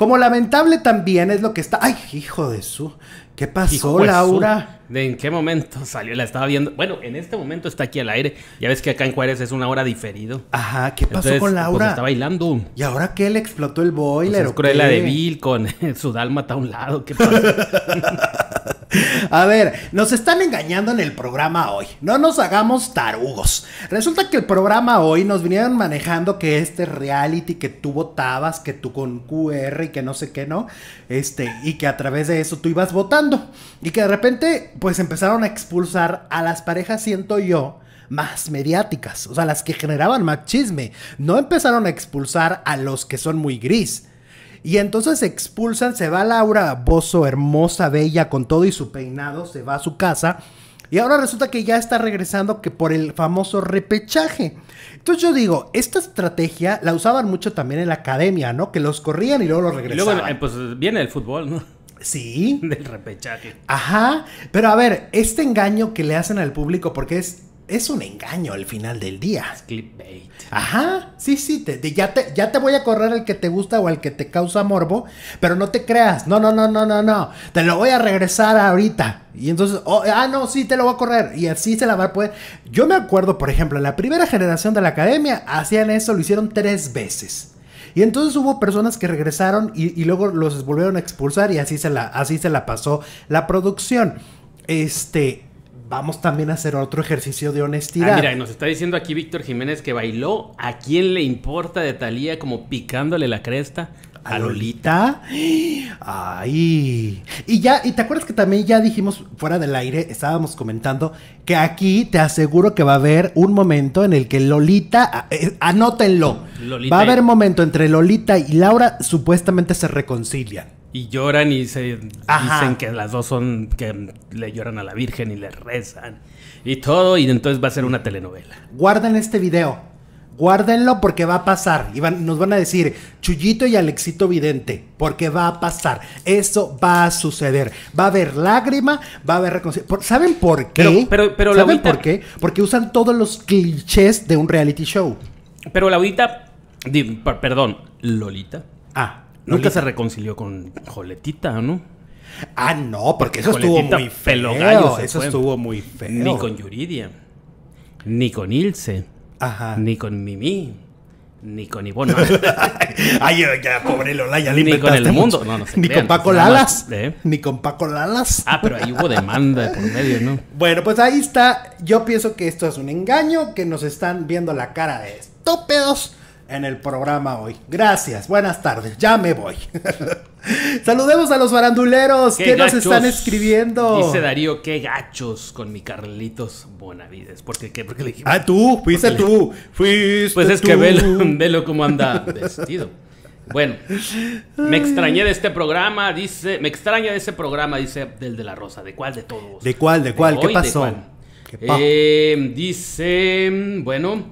Como lamentable también es lo que está. ¡Ay, hijo de su! ¿Qué pasó, Laura? De, en qué momento salió? La estaba viendo. Bueno, en este momento está aquí al aire. Ya ves que acá en Juárez es una hora diferido. Ajá, ¿qué pasó con pues, Laura? está bailando. ¿Y ahora qué? ¿Le explotó el boiler? Pues es de Bill con su dálmata a un lado. ¿Qué pasó? A ver, nos están engañando en el programa hoy. No nos hagamos tarugos. Resulta que el programa hoy nos vinieron manejando que este reality que tú votabas, que tú con QR y que no sé qué, ¿no? Este, y que a través de eso tú ibas votando. Y que de repente, pues empezaron a expulsar a las parejas, siento yo, más mediáticas, o sea, las que generaban más chisme. No empezaron a expulsar a los que son muy gris. Y entonces expulsan, se va Laura Bozo, hermosa, bella, con todo y su peinado, se va a su casa. Y ahora resulta que ya está regresando que por el famoso repechaje. Entonces yo digo, esta estrategia la usaban mucho también en la academia, ¿no? Que los corrían y luego los regresaban. Y luego, eh, pues viene el fútbol, ¿no? Sí. Del repechaje. Ajá. Pero a ver, este engaño que le hacen al público, porque es es un engaño al final del día. Es clickbait. Ajá, sí, sí, te, ya, te, ya te voy a correr el que te gusta o el que te causa morbo, pero no te creas, no, no, no, no, no, no, te lo voy a regresar ahorita. Y entonces, oh, ah, no, sí, te lo voy a correr. Y así se la va a poder. Yo me acuerdo, por ejemplo, en la primera generación de la academia hacían eso, lo hicieron tres veces. Y entonces hubo personas que regresaron y, y luego los volvieron a expulsar y así se la, así se la pasó la producción. Este, vamos también a hacer otro ejercicio de honestidad. Ah, mira, nos está diciendo aquí Víctor Jiménez que bailó. ¿A quién le importa de Talía como picándole la cresta? ¿A, Lolita? Ay. Y ya, y te acuerdas que también ya dijimos fuera del aire, estábamos comentando que aquí te aseguro que va a haber un momento en el que Lolita, ah, eh, anótenlo, va a haber un momento entre Lolita y Laura supuestamente se reconcilian. Y lloran y se dicen que las dos son que le lloran a la Virgen y le rezan y todo y entonces va a ser una telenovela. Guarden este video. Guárdenlo porque va a pasar. Y nos van a decir Chullito y Alexito Vidente, porque va a pasar. Eso va a suceder. Va a haber lágrima, va a haber reconciliación. ¿Saben por qué? ¿Saben por qué? Porque usan todos los clichés de un reality show. Pero la audita... perdón, Lolita. Ah. Nunca se reconcilió con Joletita, ¿no? Ah, no, porque eso estuvo muy feo. Eso estuvo muy feo. Ni con Yuridia, ni con Ilse, Ajá. ni con Mimi, ni con Ivonne Ay, ya, pobre Lola, ya le Ni con el mundo. ni con Paco Lalas. ¿Eh? Ni con Paco Lalas. Ah, pero ahí hubo demanda por medio, ¿no? Bueno, pues ahí está. Yo pienso que esto es un engaño, que nos están viendo la cara de estúpidos en el programa hoy. Gracias, buenas tardes, ya me voy. Saludemos a los baranduleros que nos están escribiendo. Dice Darío, qué gachos con mi Carlitos Bonavides. ¿Por qué? qué? le Ah, tú, fuiste tú, fuiste Pues es que velo, velo cómo anda vestido. Bueno, me extrañé de este programa, dice, me extraña de ese programa, dice del de la Rosa. ¿De cuál de todos? ¿De cuál? ¿De cuál? ¿Qué pasó? Eh, dice, bueno,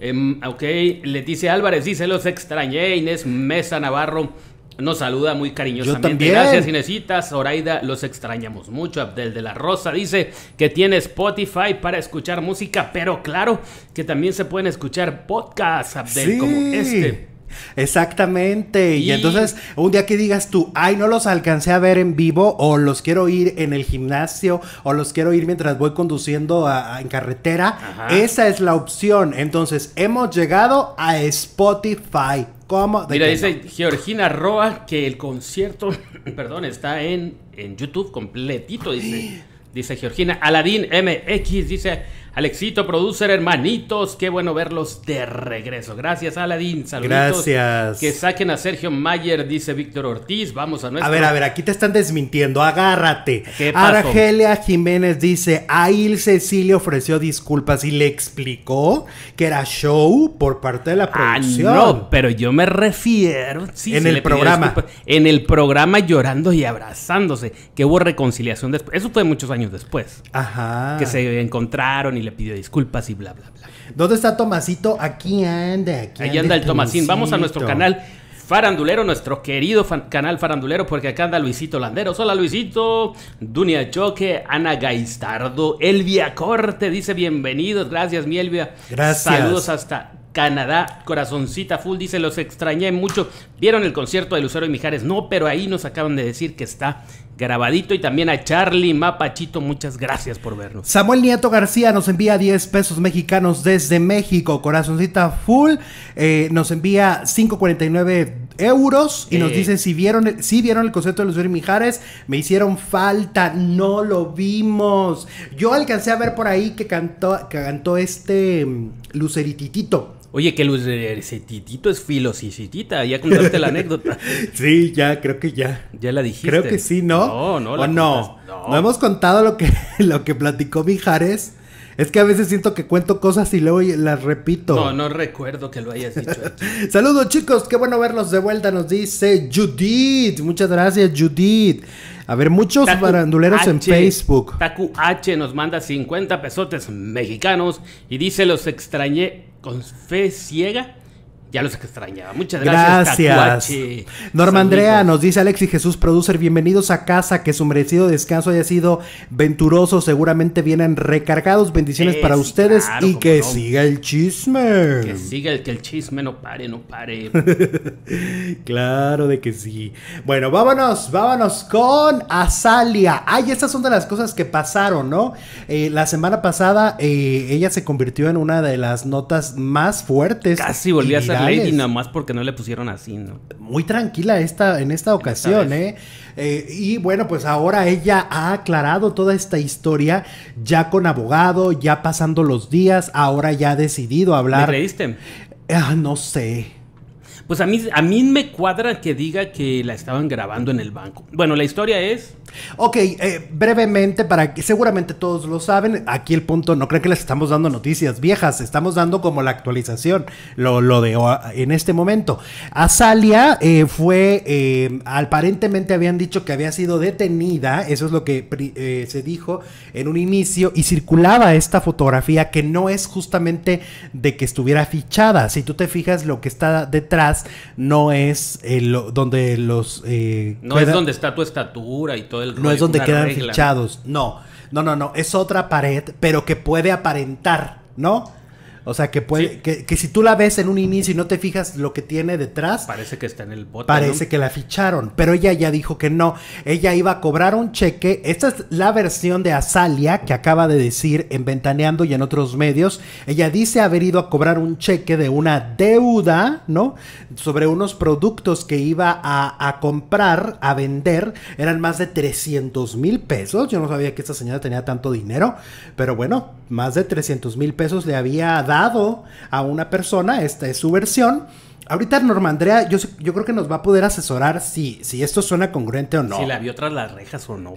Em, ok, Leticia Álvarez dice, los extrañé. Inés Mesa Navarro nos saluda muy cariñosamente. Gracias, Inesitas. Zoraida, los extrañamos mucho. Abdel de la Rosa dice que tiene Spotify para escuchar música, pero claro que también se pueden escuchar podcasts, Abdel, como este. Exactamente. Y... entonces, un día que digas tú, ay, no los alcancé a ver en vivo, o los quiero ir en el gimnasio, o los quiero ir mientras voy conduciendo en carretera, esa es la opción. Entonces, hemos llegado a Spotify. como Mira, dice Georgina Roa que el concierto, perdón, está en, en YouTube completito, dice. Dice Georgina. Aladín MX dice: Alexito, producer, hermanitos, qué bueno verlos de regreso. Gracias, Aladín. Saludos. Gracias. Que saquen a Sergio Mayer, dice Víctor Ortiz. Vamos a nuestro. A ver, a ver, aquí te están desmintiendo. Agárrate. ¿Qué pasó? Argelia Jiménez dice: Ail Cecilia ofreció disculpas y le explicó que era show por parte de la ah, producción. no, pero yo me refiero. Sí, en el programa. En el programa llorando y abrazándose. Que hubo reconciliación después. Eso fue muchos años después. Ajá. Que se encontraron y le pidió disculpas y bla, bla, bla. ¿Dónde está Tomasito? Aquí anda, aquí Ahí anda, el Tomasín. Vamos a nuestro canal farandulero, nuestro querido canal farandulero, porque acá anda Luisito Landero. Hola Luisito, Dunia Choque, Ana Gaistardo, Elvia Corte, dice bienvenidos, gracias mi Elvia. Gracias. Saludos hasta Canadá, corazoncita full, dice los extrañé mucho. ¿Vieron el concierto de Lucero y Mijares? No, pero ahí nos acaban de decir que está grabadito y también a Charlie Mapachito, muchas gracias por vernos. Samuel Nieto García nos envía 10 pesos mexicanos desde México, corazoncita full, eh, nos envía 5.49 euros y nos eh. dice si vieron, el, si vieron el de los Mijares, me hicieron falta, no lo vimos. Yo alcancé a ver por ahí que cantó, que cantó este mm, Lucerititito. Oye, que titito es filosicitita, ya contaste la anécdota. sí, ya, creo que ya. Ya la dijiste. Creo que sí, ¿no? No, no, la o no. no. hemos contado lo que, lo que platicó Mijares. Es que a veces siento que cuento cosas y luego las repito. No, no recuerdo que lo hayas dicho. Saludos chicos, qué bueno verlos de vuelta, nos dice Judith. Muchas gracias Judith. A ver, muchos baranduleros en Facebook. Taku H nos manda 50 pesotes mexicanos y dice los extrañé con fe ciega ya los extrañaba. Muchas gracias. Gracias. Norma Andrea nos dice Alex y Jesús Producer, bienvenidos a casa, que su merecido descanso haya sido venturoso, seguramente vienen recargados, bendiciones eh, para ustedes y que siga el chisme. Que siga el que el chisme no pare, no pare. claro de que sí. Bueno, vámonos, vámonos con Azalia. Ay, estas son de las cosas que pasaron, ¿no? Eh, la semana pasada eh, ella se convirtió en una de las notas más fuertes. Casi volvía a ser nada más porque no le pusieron así, ¿no? Muy tranquila esta, en esta ocasión, ¿eh? ¿eh? Y bueno, pues ahora ella ha aclarado toda esta historia ya con abogado, ya pasando los días, ahora ya ha decidido hablar. ¿Me creíste? Ah, no sé. Pues a mí, a mí me cuadra que diga que la estaban grabando en el banco. Bueno, la historia es... Ok, eh, brevemente, para que seguramente todos lo saben, aquí el punto, no creo que les estamos dando noticias viejas, estamos dando como la actualización, lo, lo de ah, en este momento. Azalia eh, fue, eh, aparentemente habían dicho que había sido detenida, eso es lo que eh, se dijo en un inicio, y circulaba esta fotografía que no es justamente de que estuviera fichada, si tú te fijas lo que está detrás no es eh, donde los... Eh, no es donde está tu estatura y todo el... No es donde quedan fichados, no. No, no, no, es otra pared, pero que puede aparentar, ¿no? O sea, que puede, que, si tú la ves en un inicio y no te fijas lo que tiene detrás. Parece que está en el bote. Parece que la ficharon, pero ella ya dijo que no. Ella iba a cobrar un cheque. Esta es la versión de Azalia que acaba de decir en Ventaneando y en otros medios. Ella dice haber ido a cobrar un cheque de una deuda, ¿no? Sobre unos productos que iba a, a comprar, a vender. Eran más de 300 mil pesos. Yo no sabía que esta señora tenía tanto dinero, pero bueno, más de 300 mil pesos le había dado a una persona, esta es su versión. Ahorita Normandrea, yo, yo creo que nos va a poder asesorar si, si esto suena congruente o no. Si la vio tras las rejas o no.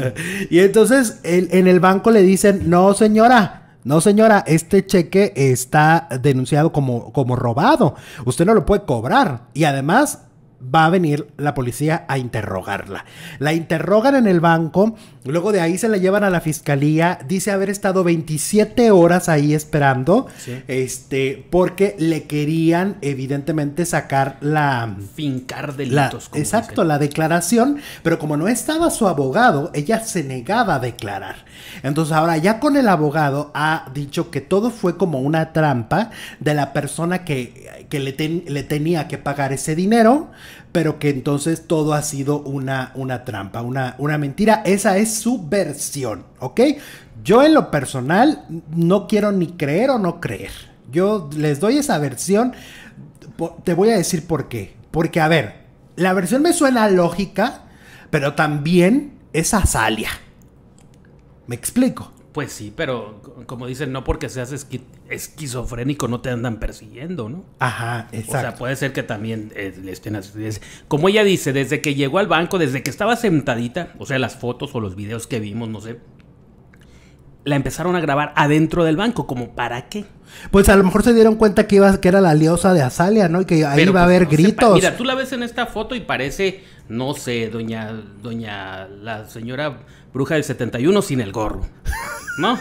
y entonces en el banco le dicen, no señora, no, señora, este cheque está denunciado como, como robado. Usted no lo puede cobrar. Y además, va a venir la policía a interrogarla. La interrogan en el banco, luego de ahí se la llevan a la fiscalía, dice haber estado 27 horas ahí esperando, este, porque le querían evidentemente sacar la... Fincar delitos. exacto, la declaración, pero como no estaba su abogado, ella se negaba a declarar. Entonces ahora ya con el abogado ha dicho que todo fue como una trampa de la persona que, que le, le tenía que pagar ese dinero pero que entonces todo ha sido una, trampa, una, una mentira. Esa es su versión, ¿ok? Yo en lo personal no quiero ni creer o no creer. Yo les doy esa versión, te voy a decir por qué. Porque, a ver, la versión me suena lógica, pero también es azalia. Me explico. Pues sí, pero como dicen, no porque seas esquizofrénico no te andan persiguiendo, ¿no? Ajá, exacto. O sea, puede ser que también eh, le estén haciendo. Como ella dice, desde que llegó al banco, desde que estaba sentadita, o sea, las fotos o los videos que vimos, no sé, la empezaron a grabar adentro del banco, como para qué. Pues a lo mejor se dieron cuenta que iba, que era la liosa de Azalia, ¿no? Y que ahí iba a pues, haber gritos. Mira, tú la ves en esta foto y parece, no sé, doña, doña, la señora bruja del 71 sin el gorro. ¿no?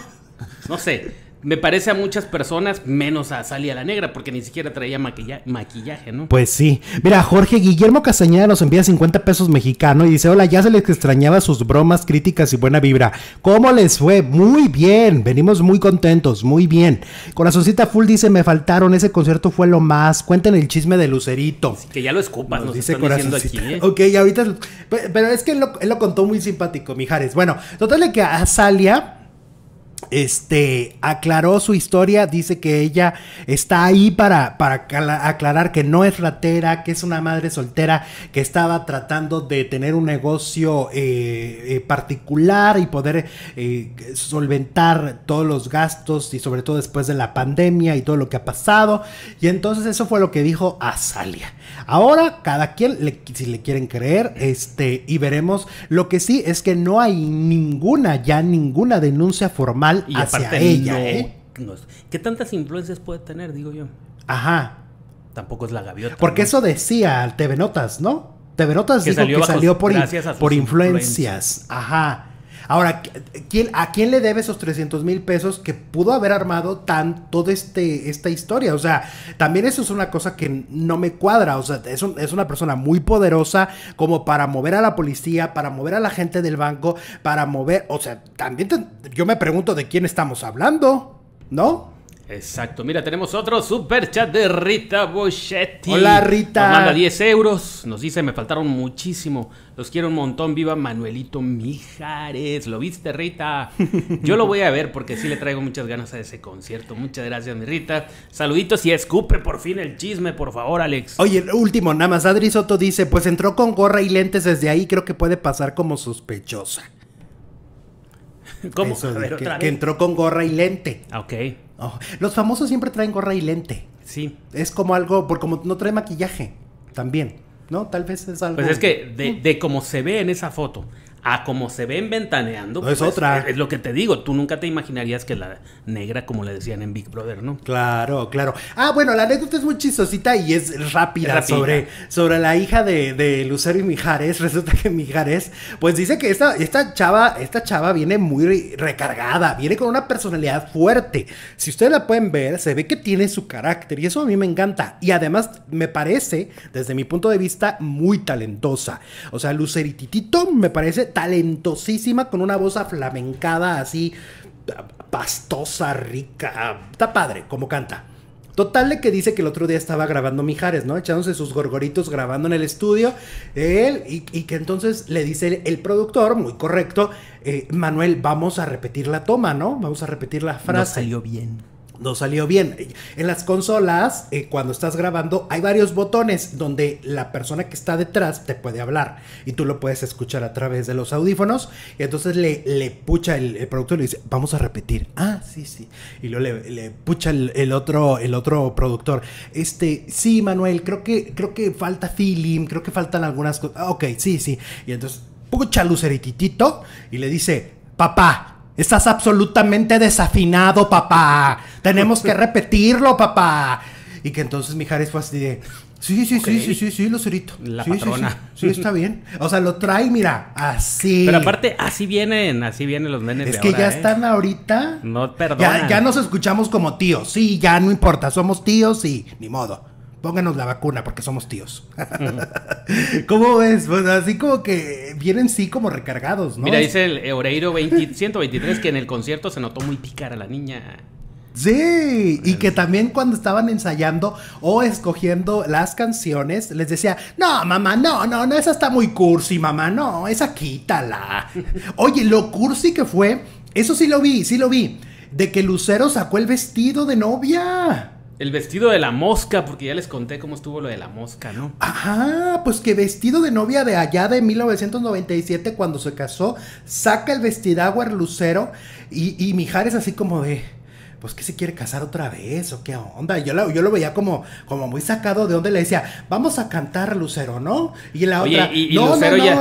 No sé. Me parece a muchas personas, menos a Salia la Negra, porque ni siquiera traía maquillaje, ¿no? Pues sí. Mira, Jorge Guillermo Castañeda nos envía 50 pesos mexicanos y dice: Hola, ya se les extrañaba sus bromas, críticas y buena vibra. ¿Cómo les fue? Muy bien. Venimos muy contentos, muy bien. Corazoncita Full dice: Me faltaron, ese concierto fue lo más. Cuenten el chisme de Lucerito. que ya lo escupas, nos, dice Aquí, ¿eh? Ok, ahorita. Pero es que él lo, contó muy simpático, Mijares. Bueno, total que a Salia este, aclaró su historia, dice que ella está ahí para, para aclarar que no es ratera, que es una madre soltera, que estaba tratando de tener un negocio eh, eh, particular y poder eh, solventar todos los gastos y sobre todo después de la pandemia y todo lo que ha pasado. Y entonces eso fue lo que dijo Azalia. Ahora, cada quien, si le quieren creer, este, y veremos. Lo que sí es que no hay ninguna, ya ninguna denuncia formal y hacia aparte ella, no, ¿eh? ¿Qué tantas influencias puede tener, digo yo? Ajá. Tampoco es la gaviota. Porque eso decía al TV Notas, ¿no? TV Notas dijo que salió por, influencias. Ajá. Ahora, ¿quién, ¿a quién le debe esos 300 mil pesos que pudo haber armado tan toda este, esta historia? O sea, también eso es una cosa que no me cuadra. O sea, es, es una persona muy poderosa como para mover a la policía, para mover a la gente del banco, para mover... O sea, también yo me pregunto de quién estamos hablando, ¿no? Exacto. Mira, tenemos otro super chat de Rita Boschetti. Hola, Rita. manda 10 euros. Nos dice, me faltaron muchísimo. Los quiero un montón. Viva Manuelito Mijares. ¿Lo viste, Rita? Yo lo voy a ver porque sí le traigo muchas ganas a ese concierto. Muchas gracias, mi Rita. Saluditos y escupe por fin el chisme, por favor, Alex. Oye, el último, nada más. Adri Soto dice, pues entró con gorra y lentes desde ahí. Creo que puede pasar como sospechosa. ¿Cómo? que, que entró con gorra y lente. Ah, ok los famosos siempre traen gorra y lente. Sí. Es como algo, por como no trae maquillaje también, ¿no? Tal vez es pues algo. Pues es que de, mm. de como se ve en esa foto a como se ven ventaneando. es pues, otra. Es, lo que te digo, tú nunca te imaginarías que la negra, como le decían en Big Brother, ¿no? Claro, claro. Ah, bueno, la anécdota es muy chistosita y es rápida, Sobre, sobre la hija de, de, Lucero y Mijares. Resulta que Mijares, pues dice que esta, esta chava, esta chava viene muy recargada, viene con una personalidad fuerte. Si ustedes la pueden ver, se ve que tiene su carácter y eso a mí me encanta. Y además me parece, desde mi punto de vista, muy talentosa. O sea, Lucerititito me parece talentosísima, con una voz aflamencada así, pastosa, rica. Está padre, como canta. Total de que dice que el otro día estaba grabando Mijares, ¿no? Echándose sus gorgoritos grabando en el estudio. Él, y, que entonces le dice el, productor, muy correcto, eh, Manuel, vamos a repetir la toma, ¿no? Vamos a repetir la frase. No salió bien no salió bien. En las consolas, eh, cuando estás grabando, hay varios botones donde la persona que está detrás te puede hablar y tú lo puedes escuchar a través de los audífonos. Y entonces le, le pucha el, productor y le dice, vamos a repetir. Ah, sí, sí. Y luego le, pucha el, otro, el otro productor. Este, sí, Manuel, creo que, creo que falta feeling, creo que faltan algunas cosas. ok, sí, sí. Y entonces pucha luceritito y le dice, papá, Estás absolutamente desafinado, papá. Tenemos que repetirlo, papá. Y que entonces Mijares fue así de... Sí, sí, sí, sí, sí, sí, Lucerito. La Sí, está bien. O sea, lo trae, mira, así. Pero aparte, así vienen, así vienen los nenes. Es que ya ¿eh? están ahorita. No, perdón. Ya, ya, nos escuchamos como tíos. Sí, ya no importa, somos tíos y ni modo pónganos la vacuna porque somos tíos. ¿Cómo ves? Pues así como que vienen sí como recargados, ¿no? Mira, dice el Oreiro 123 que en el concierto se notó muy a la niña. Sí, y que también cuando estaban ensayando o escogiendo las canciones, les decía, no, mamá, no, no, no, esa está muy cursi, mamá, no, esa quítala. Oye, lo cursi que fue, eso sí lo vi, sí lo vi, de que Lucero sacó el vestido de novia. El vestido de la mosca, porque ya les conté cómo estuvo lo de la mosca, ¿no? Ajá, pues que vestido de novia de allá de 1997 cuando se casó, saca el vestidaguer lucero y, y Mijares así como de pues que se quiere casar otra vez o qué onda. Yo lo, veía como, muy sacado de donde le decía, vamos a cantar Lucero, ¿no? Y la otra, no,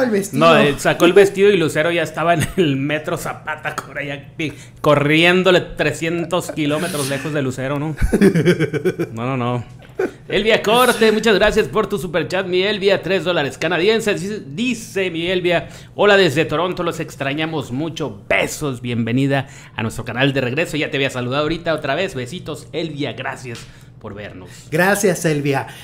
no, No, sacó el vestido y Lucero ya estaba en el metro Zapata, por corriéndole 300 kilómetros lejos de Lucero, ¿no? No, no, no. Elvia Corte, muchas gracias por tu super chat mi Elvia, 3 dólares canadienses. Dice mi Elvia, hola desde Toronto, los extrañamos mucho. Besos, bienvenida a nuestro canal de regreso. Ya te había saludado ahorita otra vez. Besitos, Elvia, gracias por vernos. Gracias, Elvia.